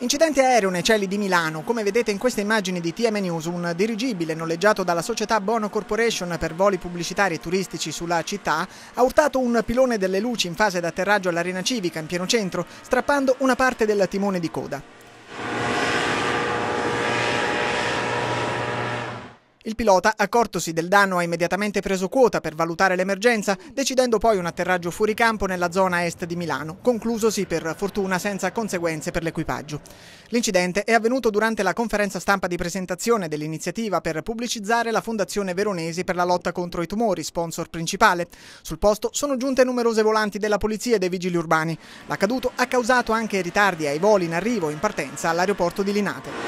Incidente aereo nei cieli di Milano. Come vedete in queste immagini di TM News, un dirigibile noleggiato dalla società Bono Corporation per voli pubblicitari e turistici sulla città ha urtato un pilone delle luci in fase d'atterraggio all'arena civica in pieno centro, strappando una parte del timone di coda. Il pilota, accortosi del danno, ha immediatamente preso quota per valutare l'emergenza, decidendo poi un atterraggio fuori campo nella zona est di Milano, conclusosi per fortuna senza conseguenze per l'equipaggio. L'incidente è avvenuto durante la conferenza stampa di presentazione dell'iniziativa per pubblicizzare la Fondazione Veronesi per la lotta contro i tumori, sponsor principale. Sul posto sono giunte numerose volanti della polizia e dei vigili urbani. L'accaduto ha causato anche ritardi ai voli in arrivo e in partenza all'aeroporto di Linate.